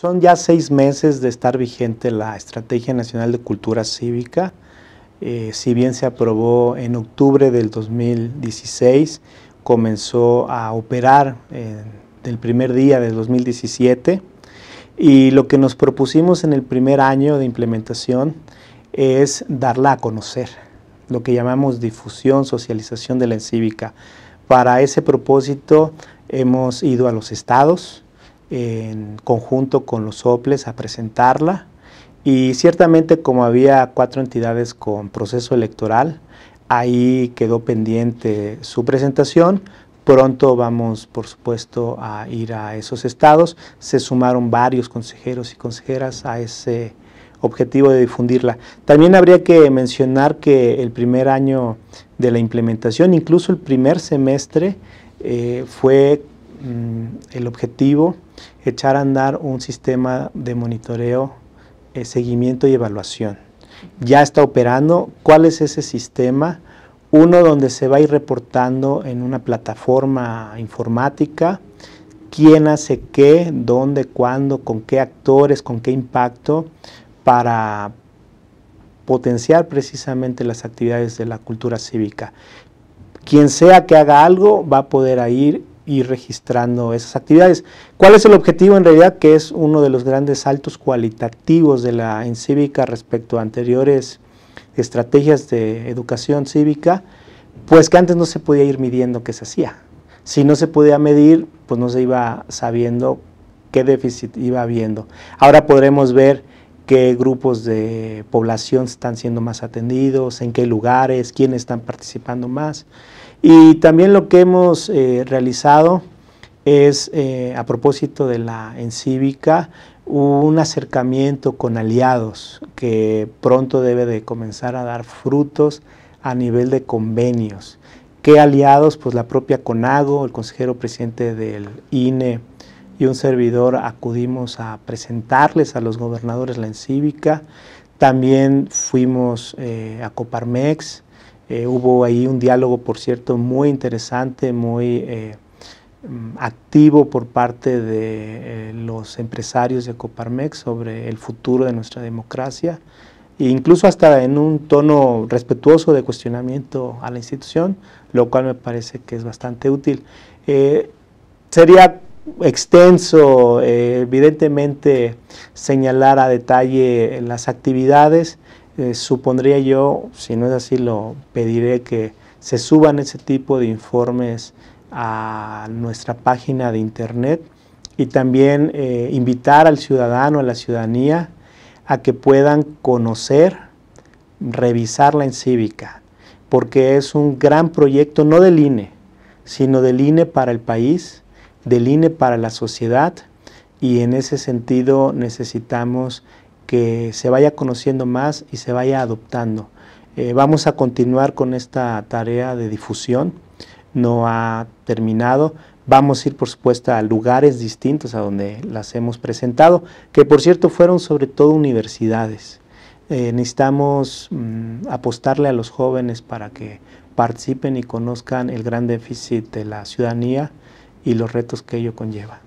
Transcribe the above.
Son ya seis meses de estar vigente la Estrategia Nacional de Cultura Cívica. Eh, si bien se aprobó en octubre del 2016, comenzó a operar eh, del primer día del 2017 y lo que nos propusimos en el primer año de implementación es darla a conocer, lo que llamamos difusión, socialización de la encívica. Para ese propósito hemos ido a los estados, en conjunto con los OPLES a presentarla y ciertamente como había cuatro entidades con proceso electoral, ahí quedó pendiente su presentación. Pronto vamos, por supuesto, a ir a esos estados. Se sumaron varios consejeros y consejeras a ese objetivo de difundirla. También habría que mencionar que el primer año de la implementación, incluso el primer semestre, eh, fue Mm, el objetivo, echar a andar un sistema de monitoreo, eh, seguimiento y evaluación. Ya está operando. ¿Cuál es ese sistema? Uno donde se va a ir reportando en una plataforma informática quién hace qué, dónde, cuándo, con qué actores, con qué impacto, para potenciar precisamente las actividades de la cultura cívica. Quien sea que haga algo va a poder ir ir registrando esas actividades. ¿Cuál es el objetivo en realidad? Que es uno de los grandes saltos cualitativos de la en cívica respecto a anteriores estrategias de educación cívica, pues que antes no se podía ir midiendo qué se hacía. Si no se podía medir, pues no se iba sabiendo qué déficit iba habiendo. Ahora podremos ver qué grupos de población están siendo más atendidos, en qué lugares, quiénes están participando más. Y también lo que hemos eh, realizado es, eh, a propósito de la encívica, un acercamiento con aliados que pronto debe de comenzar a dar frutos a nivel de convenios. ¿Qué aliados? Pues la propia CONAGO, el consejero presidente del INE, y un servidor acudimos a presentarles a los gobernadores la encívica. También fuimos eh, a Coparmex, eh, hubo ahí un diálogo, por cierto, muy interesante, muy eh, mm, activo por parte de los empresarios de Coparmex sobre el futuro de nuestra democracia, e incluso hasta en un tono respetuoso de cuestionamiento a la institución, lo cual me parece que es bastante útil. sería extenso, eh, evidentemente señalar a detalle las actividades, eh, supondría yo, si no es así, lo pediré que se suban ese tipo de informes a nuestra página de internet y también eh, invitar al ciudadano, a la ciudadanía, a que puedan conocer, revisarla en Cívica, porque es un gran proyecto, no del INE, sino del INE para el país, del INE para la sociedad y en ese sentido necesitamos que se vaya conociendo más y se vaya adoptando. Eh, vamos a continuar con esta tarea de difusión, no ha terminado. Vamos a ir, por supuesto, a lugares distintos a donde las hemos presentado, que por cierto fueron sobre todo universidades. Eh, necesitamos mm, apostarle a los jóvenes para que participen y conozcan el gran déficit de la ciudadanía y los retos que ello conlleva.